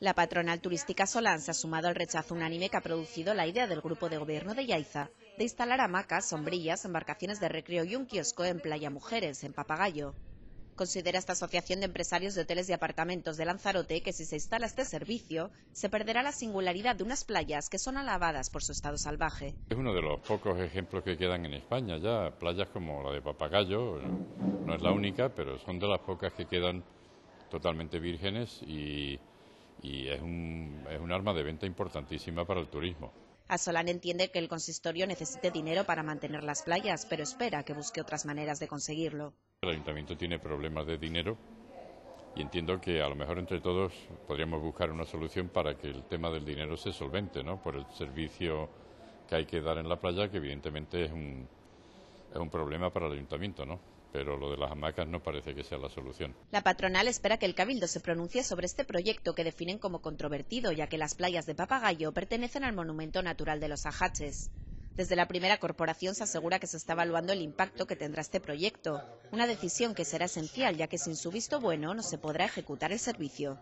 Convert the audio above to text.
La patronal turística Solán se ha sumado al rechazo unánime que ha producido la idea del grupo de gobierno de Yaiza de instalar hamacas, sombrillas, embarcaciones de recreo y un kiosco en Playa Mujeres, en Papagayo. Considera esta asociación de empresarios de hoteles y apartamentos de Lanzarote que si se instala este servicio, se perderá la singularidad de unas playas que son alabadas por su estado salvaje. Es uno de los pocos ejemplos que quedan en España ya. Playas como la de Papagayo, no es la única, pero son de las pocas que quedan totalmente vírgenes y y es un, es un arma de venta importantísima para el turismo. Asolán entiende que el consistorio necesite dinero para mantener las playas, pero espera que busque otras maneras de conseguirlo. El ayuntamiento tiene problemas de dinero y entiendo que a lo mejor entre todos podríamos buscar una solución para que el tema del dinero se solvente, ¿no? Por el servicio que hay que dar en la playa, que evidentemente es un, es un problema para el ayuntamiento, ¿no? pero lo de las hamacas no parece que sea la solución. La patronal espera que el Cabildo se pronuncie sobre este proyecto que definen como controvertido, ya que las playas de Papagayo pertenecen al Monumento Natural de los Ajaches. Desde la primera corporación se asegura que se está evaluando el impacto que tendrá este proyecto, una decisión que será esencial ya que sin su visto bueno no se podrá ejecutar el servicio.